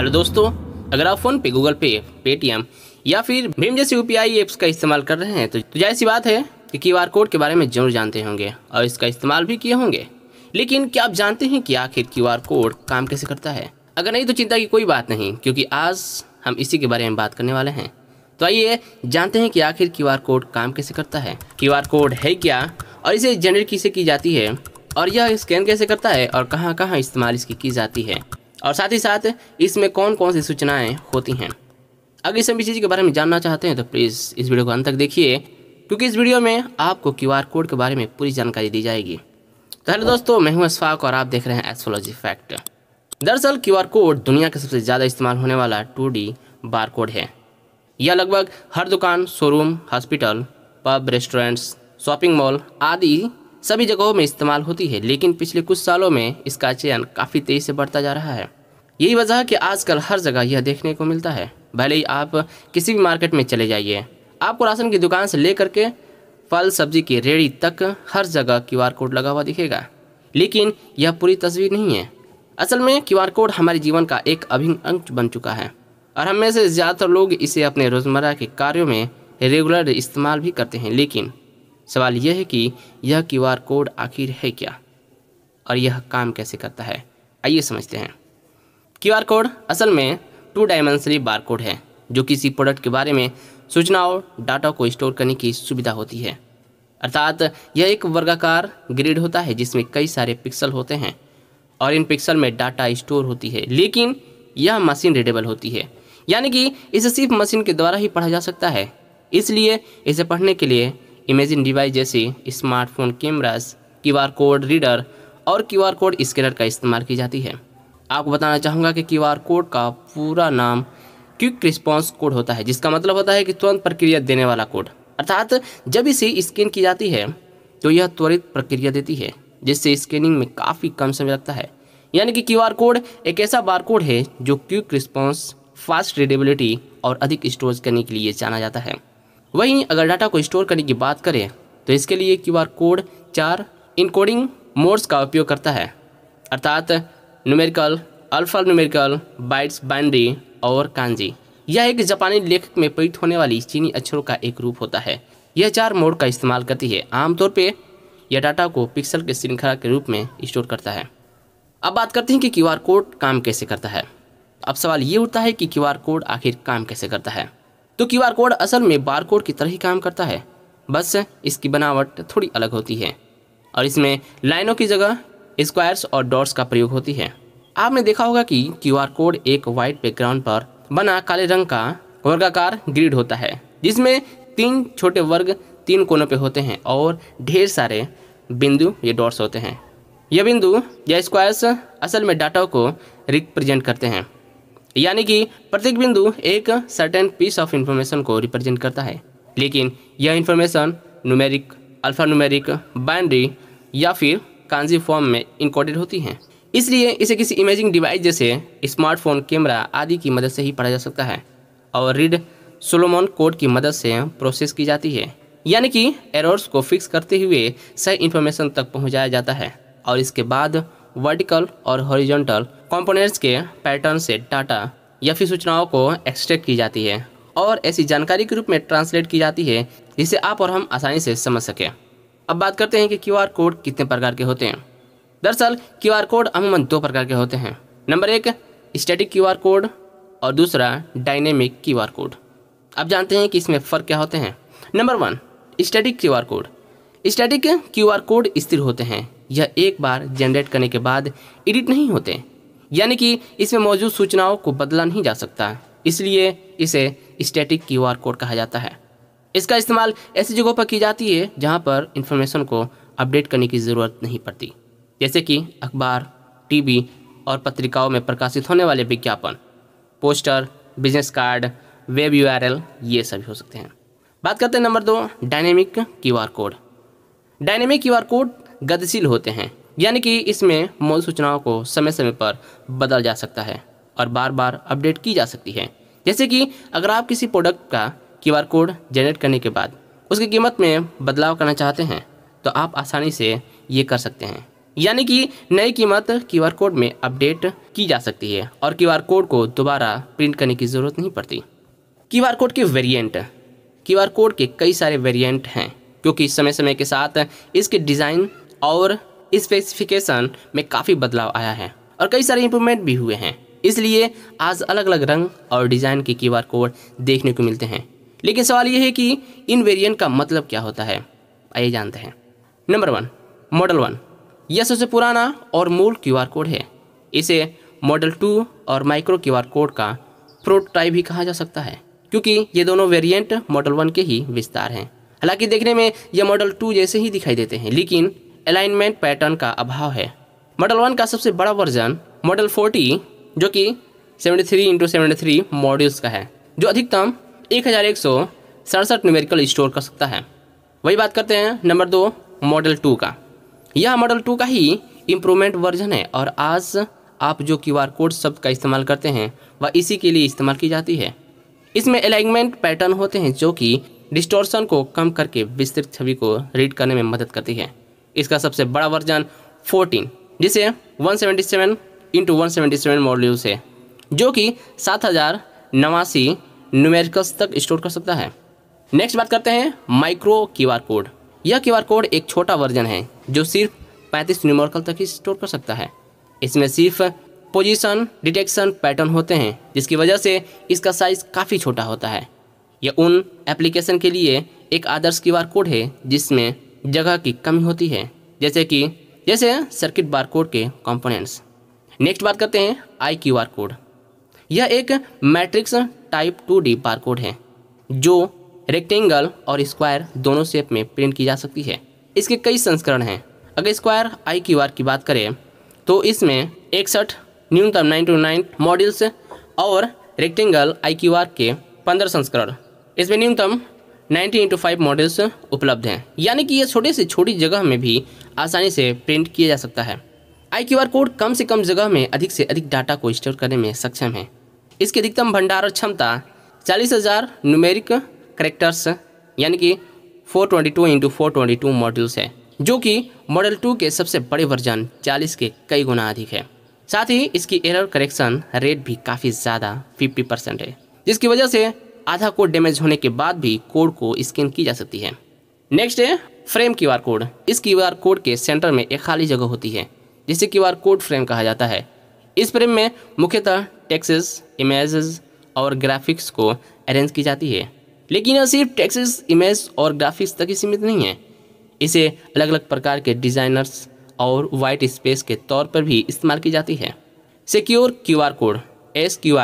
hello दोस्तों अगर आप फोन पे गूगल पे पेटीएम या फिर भीम जैसे यूपीआई एप्स का इस्तेमाल कर रहे हैं तो, तो जाहिर सी बात है कि क्यू आर कोड के बारे में जरूर जानते होंगे और इसका इस्तेमाल भी किए होंगे लेकिन क्या आप जानते हैं कि आखिर क्यू आर कोड काम कैसे करता है अगर नहीं तो चिंता की कोई बात नहीं क्योंकि आज हम इसी के बारे में बात करने वाले हैं तो आइए जानते हैं कि आखिर क्यू आर कोड काम कैसे करता है क्यू आर कोड है क्या और इसे जनरेट किसे की जाती है और यह स्कैन कैसे करता है और कहाँ कहाँ इस्तेमाल इसकी की जाती है और साथ ही साथ इसमें कौन कौन सी सूचनाएँ होती हैं अगर इस सभी चीज़ के बारे में जानना चाहते हैं तो प्लीज़ इस वीडियो को अंत तक देखिए क्योंकि इस वीडियो में आपको क्यू कोड के बारे में पूरी जानकारी दी जाएगी तो हेलो दोस्तों मैं हूँ अशफाक और आप देख रहे हैं एस्ट्रोलॉजी फैक्ट दरअसल क्यू कोड दुनिया का सबसे ज़्यादा इस्तेमाल होने वाला टू डी बार कोड है यह लगभग हर दुकान showroom hospital pub restaurants shopping mall आदि सभी जगहों में इस्तेमाल होती है लेकिन पिछले कुछ सालों में इसका चयन काफ़ी तेज़ी से बढ़ता जा रहा है यही वजह है कि आजकल हर जगह यह देखने को मिलता है भले ही आप किसी भी मार्केट में चले जाइए आपको राशन की दुकान से लेकर के फल सब्जी की रेड़ी तक हर जगह क्यू कोड लगा हुआ दिखेगा लेकिन यह पूरी तस्वीर नहीं है असल में क्यू कोड हमारे जीवन का एक अभिन्न अंग बन चुका है और हम में से ज़्यादातर लोग इसे अपने रोज़मर्रा के कार्यों में रेगुलर इस्तेमाल भी करते हैं लेकिन सवाल यह है कि यह क्यू आर कोड आखिर है क्या और यह काम कैसे करता है आइए समझते हैं क्यू आर कोड असल में टू डायमेंशनली बार कोड है जो किसी प्रोडक्ट के बारे में सूचना और डाटा को स्टोर करने की सुविधा होती है अर्थात यह एक वर्गाकार ग्रिड होता है जिसमें कई सारे पिक्सल होते हैं और इन पिक्सल में डाटा स्टोर होती है लेकिन यह मशीन रीडेबल होती है यानी कि इसे सिर्फ मशीन के द्वारा ही पढ़ा जा सकता है इसलिए इसे पढ़ने के लिए इमेजिंग डिवाइस जैसे smartphone Q QR code reader और क्यूआर कोड स्कैनर का इस्तेमाल की जाती है आपको बताना चाहूँगा कि क्यूआर कोड का पूरा नाम क्विक रिस्पॉन्स कोड होता है जिसका मतलब होता है कि तुरंत प्रक्रिया देने वाला कोड अर्थात जब इसे स्कैन की जाती है तो यह त्वरित प्रक्रिया देती है जिससे स्कैनिंग में काफ़ी कम समय लगता है यानी कि क्यूआर कोड एक ऐसा बारकोड है जो क्विक रिस्पॉन्स फास्ट रीडेबिलिटी और अधिक स्टोरेज करने के लिए जाना जाता है वहीं अगर डाटा को स्टोर करने की बात करें तो इसके लिए क्यू कोड चार इनकोडिंग मोड्स का उपयोग करता है अर्थात numerical alpha numerical bytes binary और कांजी यह एक जापानी लेखक में प्रयुक्त होने वाली चीनी अक्षरों का एक रूप होता है यह चार मोड का इस्तेमाल करती है आमतौर पर यह डाटा को पिक्सल के श्रृंखला के रूप में स्टोर करता है अब बात करते हैं कि क्यू कोड काम कैसे करता है अब सवाल ये उठता है कि क्यू कोड आखिर काम कैसे करता है तो क्यू कोड असल में बार कोड की तरह ही काम करता है बस इसकी बनावट थोड़ी अलग होती है और इसमें लाइनों की जगह स्क्वायर्स और डॉट्स का प्रयोग होती है आपने देखा होगा कि क्यू कोड एक वाइट बैकग्राउंड पर बना काले रंग का वर्गाकार ग्रिड होता है जिसमें तीन छोटे वर्ग तीन कोनों पे होते हैं और ढेर सारे बिंदु ये डॉट्स होते हैं यह बिंदु या स्क्वायर्स असल में डाटा को रिप्रेजेंट करते हैं यानी कि प्रत्येक बिंदु एक सर्टेन पीस ऑफ इंफॉर्मेशन को रिप्रेजेंट करता है लेकिन यह information numeric alpha numeric binary या फिर कांजी फॉर्म में इनकोडेड होती हैं इसलिए इसे किसी इमेजिंग डिवाइस जैसे स्मार्टफोन कैमरा आदि की मदद से ही पढ़ा जा सकता है और रीड सोलोमोन कोड की मदद से प्रोसेस की जाती है यानी कि एरर्स को फिक्स करते हुए सही इन्फॉर्मेशन तक पहुंचाया जाता है और इसके बाद वर्टिकल और हॉरिजॉन्टल कंपोनेंट्स के पैटर्न से डाटा या फिर सूचनाओं को एक्सट्रैक्ट की जाती है और ऐसी जानकारी के रूप में ट्रांसलेट की जाती है जिसे आप और हम आसानी से समझ सकें अब बात करते हैं कि क्यू कोड कितने प्रकार के होते हैं दरअसल क्यू कोड अमूमन दो प्रकार के होते हैं नंबर एक स्टैटिक क्यू कोड और दूसरा डायनेमिक क्यू कोड अब जानते हैं कि इसमें फ़र्क क्या होते हैं number one static Q code static Q code स्थिर होते हैं यह एक बार जनरेट करने के बाद एडिट नहीं होते यानी कि इसमें मौजूद सूचनाओं को बदला नहीं जा सकता इसलिए इसे स्टैटिक क्यू कोड कहा जाता है इसका इस्तेमाल ऐसी जगहों पर की जाती है जहाँ पर इंफॉर्मेशन को अपडेट करने की ज़रूरत नहीं पड़ती जैसे कि अखबार टीवी और पत्रिकाओं में प्रकाशित होने वाले विज्ञापन पोस्टर बिजनेस कार्ड वेब यू ये सभी हो सकते हैं बात करते हैं नंबर दो dynamic Q code dynamic Q code गतिशील होते हैं यानी कि इसमें मूल सूचनाओं को समय समय पर बदल जा सकता है और बार बार अपडेट की जा सकती है जैसे कि अगर आप किसी प्रोडक्ट का क्यू कोड जनरेट करने के बाद उसकी कीमत में बदलाव करना चाहते हैं तो आप आसानी से ये कर सकते हैं यानी कि नई कीमत क्यू कोड में अपडेट की जा सकती है और क्यू कोड को दोबारा प्रिंट करने की ज़रूरत नहीं पड़ती क्यू कोड के वेरिएंट क्यू कोड के कई सारे वेरिएंट हैं क्योंकि समय समय के साथ इसके डिज़ाइन और स्पेसिफिकेशन में काफ़ी बदलाव आया है और कई सारे इम्प्रूवमेंट भी हुए हैं इसलिए आज अलग अलग रंग और डिज़ाइन के क्यू कोड देखने को मिलते हैं लेकिन सवाल यह है कि इन वेरिएंट का मतलब क्या होता है आइए जानते हैं नंबर वन मॉडल वन यह सबसे पुराना और मूल क्यू कोड है इसे मॉडल टू और माइक्रो क्यू कोड का प्रोटोटाइप भी कहा जा सकता है क्योंकि ये दोनों वेरिएंट मॉडल वन के ही विस्तार हैं हालांकि देखने में यह मॉडल टू जैसे ही दिखाई देते हैं लेकिन अलाइनमेंट पैटर्न का अभाव है मॉडल वन का सबसे बड़ा वर्जन मॉडल फोर्टी जो कि seventy three into seventy three modules का है जो अधिकतम एक हज़ार एक सौ सड़सठ न्यूमेरिकल स्टोर कर सकता है वही बात करते हैं नंबर दो मॉडल टू का यह मॉडल टू का ही इम्प्रूवमेंट वर्जन है और आज आप जो क्यू आर कोड शब्द का इस्तेमाल करते हैं वह इसी के लिए इस्तेमाल की जाती है इसमें अलाइनमेंट पैटर्न होते हैं जो कि डिस्टोरसन को कम करके विस्तृत छवि को रीड करने में मदद करती है इसका सबसे बड़ा वर्जन 14 जिसे 177 seventy seven into one seventy है जो कि सात हज़ार नवासी न्यूमेरिकल्स तक स्टोर कर सकता है नेक्स्ट बात करते हैं माइक्रो क्यू कोड यह क्यू कोड एक छोटा वर्जन है जो सिर्फ पैंतीस न्यूमेरिकल तक ही स्टोर कर सकता है इसमें सिर्फ पोजीशन डिटेक्शन पैटर्न होते हैं जिसकी वजह से इसका साइज़ काफ़ी छोटा होता है यह उन एप्लीकेशन के लिए एक आदर्श क्यू कोड है जिसमें जगह की कमी होती है जैसे कि जैसे सर्किट बार कोड के कॉम्पोनेंट्स नेक्स्ट बात करते हैं आई क्यू आर कोड यह एक matrix type two D bar code है जो रेक्टेंगल और स्क्वायर दोनों शेप में प्रिंट की जा सकती है इसके कई संस्करण हैं अगर स्क्वायर आई क्यू आर की बात करें तो इसमें इकसठ न्यूनतम नाइन टू नाइन मॉडल्स और रेक्टेंगल आई क्यू आर के पंद्रह संस्करण इसमें न्यूनतम नाइन्टी इंटू फाइव मॉडल्स उपलब्ध हैं यानी कि ये छोटे से छोटी जगह में भी आसानी से प्रिंट किया जा सकता है आई क्यू आर कोड कम से कम जगह में अधिक से अधिक डाटा को स्टोर करने में सक्षम है इसकी अधिकतम भंडारण क्षमता चालीस हज़ार न्यूमेरिक करेक्टर्स यानी कि four twenty two into four twenty two modules है जो कि मॉडल टू के सबसे बड़े वर्जन चालीस के कई गुना अधिक है साथ ही इसकी एरर करेक्शन रेट भी काफ़ी ज़्यादा फिफ्टी परसेंट है जिसकी वजह से आधा कोड डैमेज होने के बाद भी कोड को स्कैन की जा सकती है नेक्स्ट है फ्रेम क्यू कोड इस क्यू कोड के सेंटर में एक खाली जगह होती है जिसे क्यू कोड फ्रेम कहा जाता है इस फ्रेम में मुख्यतः टेक्सेस इमेज और ग्राफिक्स को अरेंज की जाती है लेकिन यह सिर्फ टेक्सेस इमेज और ग्राफिक्स तक ही सीमित नहीं है इसे अलग अलग प्रकार के डिज़ाइनर्स और वाइट स्पेस के तौर पर भी इस्तेमाल की जाती है secure Q code S Q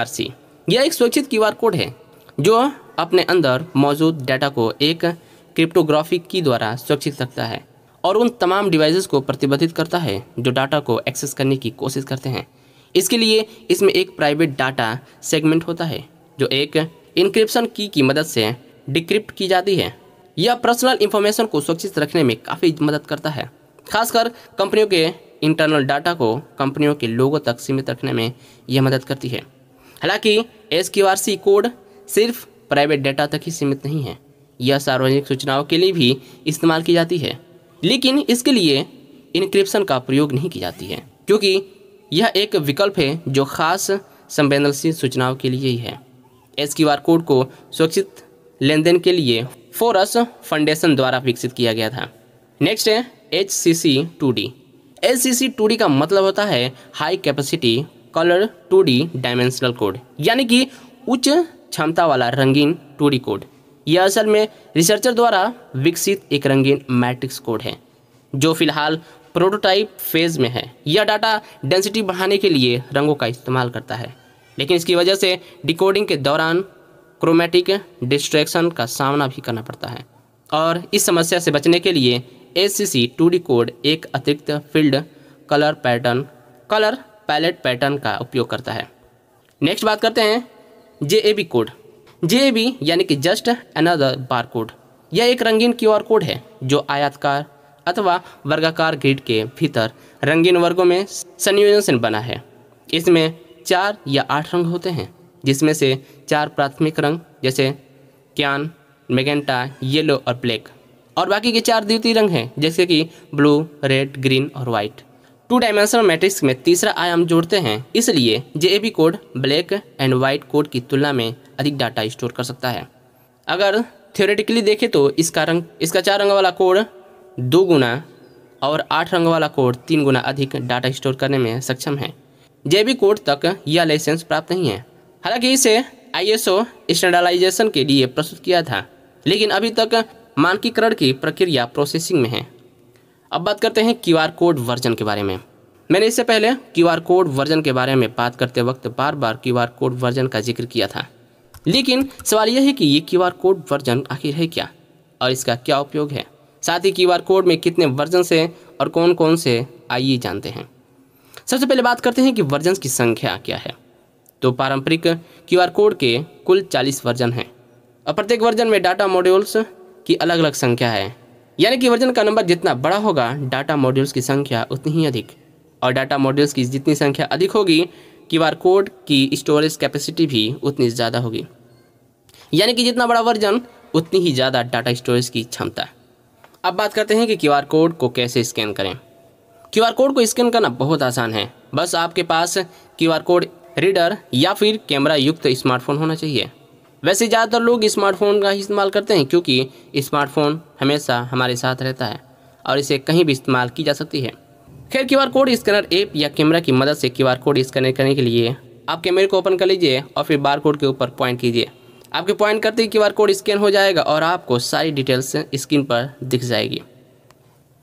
यह एक सुरक्षित क्यू कोड है जो अपने अंदर मौजूद डाटा को एक क्रिप्टोग्राफी की द्वारा सुरक्षित रखता है और उन तमाम डिवाइसेस को प्रतिबंधित करता है जो डाटा को एक्सेस करने की कोशिश करते हैं इसके लिए इसमें एक प्राइवेट डाटा सेगमेंट होता है जो एक इंक्रिप्शन की की मदद से डिक्रिप्ट की जाती है यह पर्सनल इंफॉर्मेशन को सुरक्षित रखने में काफ़ी मदद करता है खासकर कंपनियों के इंटरनल डाटा को कंपनियों के लोगों तक सीमित रखने में यह मदद करती है हालांकि एस कोड सिर्फ प्राइवेट डाटा तक ही सीमित नहीं है यह सार्वजनिक सूचनाओं के लिए भी इस्तेमाल की जाती है लेकिन इसके लिए इनक्रिप्शन का प्रयोग नहीं की जाती है क्योंकि यह एक विकल्प है जो खास संवेदनशील सूचनाओं के लिए ही है एस क्यू आर कोड को सुरक्षित लेन देन के लिए फोरस फाउंडेशन द्वारा विकसित किया गया था नेक्स्ट है H C C two D H C C two D का मतलब होता है high capacity colour two D dimensional code यानी कि उच्च क्षमता वाला रंगीन टू कोड यह असल में रिसर्चर द्वारा विकसित एक रंगीन मैट्रिक्स कोड है जो फिलहाल प्रोटोटाइप फेज में है यह डाटा डेंसिटी बढ़ाने के लिए रंगों का इस्तेमाल करता है लेकिन इसकी वजह से डिकोडिंग के दौरान क्रोमेटिक डिस्ट्रैक्शन का सामना भी करना पड़ता है और इस समस्या से बचने के लिए ए सी सी कोड एक अतिरिक्त field colour pattern colour palette pattern का उपयोग करता है नेक्स्ट बात करते हैं J A B code J A B यानी कि जस्ट अनदर बार कोड यह एक रंगीन क्यू आर कोड है जो आयातकार अथवा वर्गाकार ग्रिड के भीतर रंगीन वर्गों में संयोजन बना है इसमें चार या आठ रंग होते हैं जिसमें से चार प्राथमिक रंग जैसे क्यान मेगेंटा येलो और ब्लैक और बाकी के चार द्वितीय रंग हैं जैसे कि ब्लू रेड ग्रीन और वाइट टू डायमेंशनल मैट्रिक्स में तीसरा आयाम जोड़ते हैं इसलिए J code black and white code की तुलना में अधिक डाटा स्टोर कर सकता है अगर थियोरेटिकली देखें तो इसका रंग इसका चार रंग वाला कोड दो गुना और आठ रंग वाला कोड तीन गुना अधिक डाटा स्टोर करने में सक्षम है जे कोड तक यह लाइसेंस प्राप्त नहीं है हालांकि इसे ओ स्टैंडर्डाइजेशन के लिए प्रस्तुत किया था लेकिन अभी तक मानकीकरण की प्रक्रिया प्रोसेसिंग में है अब बात करते हैं क्यू आर कोड वर्जन के बारे में मैंने इससे पहले क्यू आर कोड वर्जन के बारे में बात करते वक्त बार बार क्यू आर कोड वर्जन का जिक्र किया था लेकिन सवाल यह है कि ये क्यू आर कोड वर्जन आखिर है क्या और इसका क्या उपयोग है साथ ही क्यू आर कोड में कितने वर्जन से और कौन कौन से आइए जानते हैं सबसे पहले बात करते हैं कि वर्जन की संख्या क्या है तो पारंपरिक क्यू आर कोड के कुल चालीस वर्जन हैं और प्रत्येक वर्जन में डाटा मॉड्यूल्स की अलग अलग संख्या है यानी कि वर्जन का नंबर जितना बड़ा होगा डाटा मॉड्यूल्स की संख्या उतनी ही अधिक और डाटा मॉड्यूल्स की जितनी संख्या अधिक होगी क्यू आर कोड की स्टोरेज कैपेसिटी भी उतनी ज़्यादा होगी यानी कि जितना बड़ा वर्जन उतनी ही ज़्यादा डाटा स्टोरेज की क्षमता अब बात करते हैं कि क्यू आर कोड को कैसे स्कैन करें क्यू आर कोड को स्कैन करना बहुत आसान है बस आपके पास क्यू आर कोड रीडर या फिर कैमरा युक्त स्मार्टफोन होना चाहिए वैसे ज़्यादातर लोग स्मार्टफोन का ही इस्तेमाल करते हैं क्योंकि स्मार्टफोन हमेशा हमारे साथ रहता है और इसे कहीं भी इस्तेमाल की जा सकती है खैर Q R code scanner app या कैमरा की मदद से क्यू आर कोड स्कैनर करने के लिए आप कैमरे को ओपन कर लीजिए और फिर बार कोड के ऊपर पॉइंट कीजिए आपके पॉइंट करते ही क्यू आर कोड स्कैन हो जाएगा और आपको सारी डिटेल्स स्क्रीन पर दिख जाएगी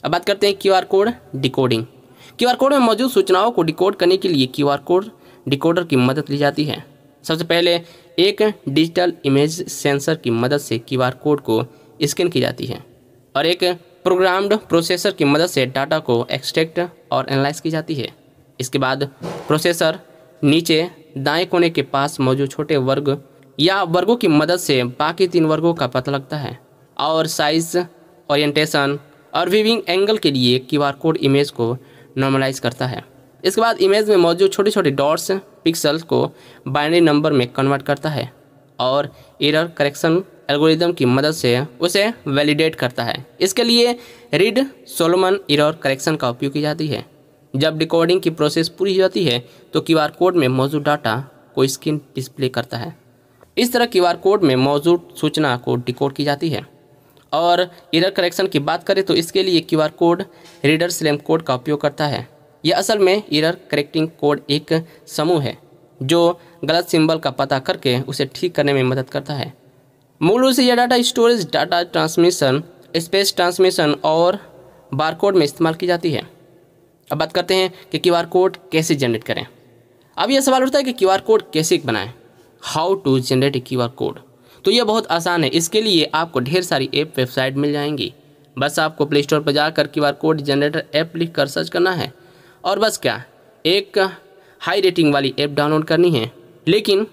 अब बात करते हैं Q R code decoding Q R code में मौजूद सूचनाओं को डिकोड करने के लिए क्यू आर कोड डिकोडर की मदद ली जाती है सबसे पहले एक डिजिटल इमेज सेंसर की मदद से आर कोड को स्कैन की जाती है और एक प्रोग्राम्ड प्रोसेसर की मदद से डाटा को एक्सट्रैक्ट और एनालाइज की जाती है इसके बाद प्रोसेसर नीचे दाएं कोने के पास मौजूद छोटे वर्ग या वर्गों की मदद से बाकी तीन वर्गों का पता लगता है और साइज ओरिएंटेशन और व्यूविंग एंगल के लिए आर कोड इमेज को नॉर्मलाइज करता है इसके बाद इमेज में मौजूद छोटे छोटे डॉट्स पिक्सल को बाइनरी नंबर में कन्वर्ट करता है और एरर करेक्शन एल्गोरिदम की मदद से उसे वैलिडेट करता है इसके लिए रीड सोलोमन एरर करेक्शन का उपयोग की जाती है जब रिकॉर्डिंग की प्रोसेस पूरी हो जाती है तो क्यू कोड में मौजूद डाटा को स्क्रीन डिस्प्ले करता है इस तरह क्यू कोड में मौजूद सूचना को डिकोड की जाती है और एरर करेक्शन की बात करें तो इसके लिए Q code Reed Solomon code का उपयोग करता है यह असल में एरर करेक्टिंग कोड एक समूह है जो गलत सिंबल का पता करके उसे ठीक करने में मदद करता है मूल रूप से यह data storage data transmission space transmission और बारकोड में इस्तेमाल की जाती है अब बात करते हैं कि क्यू आर कोड कैसे जनरेट करें अब यह सवाल उठता है कि क्यू आर कोड कैसे बनाएं how to generate a Q R code तो यह बहुत आसान है इसके लिए आपको ढेर सारी ऐप वेबसाइट मिल जाएंगी बस आपको प्ले स्टोर पर जाकर Q R code generator app लिख कर सर्च करना है और बस क्या एक हाई रेटिंग वाली ऐप डाउनलोड करनी है लेकिन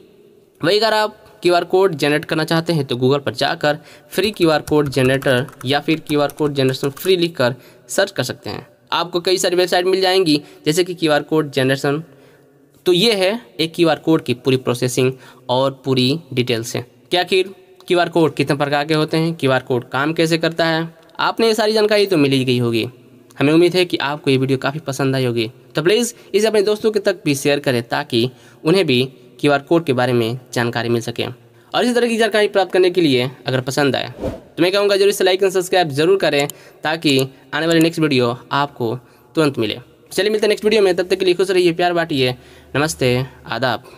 वही अगर आप क्यू आर कोड जनरेट करना चाहते हैं तो गूगल पर जाकर free Q R code generator या फिर Q R code generation free लिख कर सर्च कर सकते हैं आपको कई सारी वेबसाइट मिल जाएंगी जैसे कि क्यू आर कोड जनरेशन तो ये है एक क्यू आर कोड की पूरी प्रोसेसिंग और पूरी डिटेल्स है क्या आखिर क्यू आर कोड कितने प्रकार के होते हैं क्यू आर कोड काम कैसे करता है आपने ये सारी जानकारी तो मिली गई होगी हमें उम्मीद है कि आपको ये वीडियो काफ़ी पसंद आई होगी तो प्लीज़ इसे अपने दोस्तों के तक भी शेयर करें ताकि उन्हें भी क्यू कोड के बारे में जानकारी मिल सके और इसी तरह की जानकारी प्राप्त करने के लिए अगर पसंद आए तो मैं कहूँगा जरूर इसे लाइक एंड सब्सक्राइब जरूर करें ताकि आने वाली नेक्स्ट वीडियो आपको तुरंत मिले चलिए मिलते हैं नेक्स्ट वीडियो में तब तक के लिए खुश रहिए प्यार बांटिए नमस्ते आदाब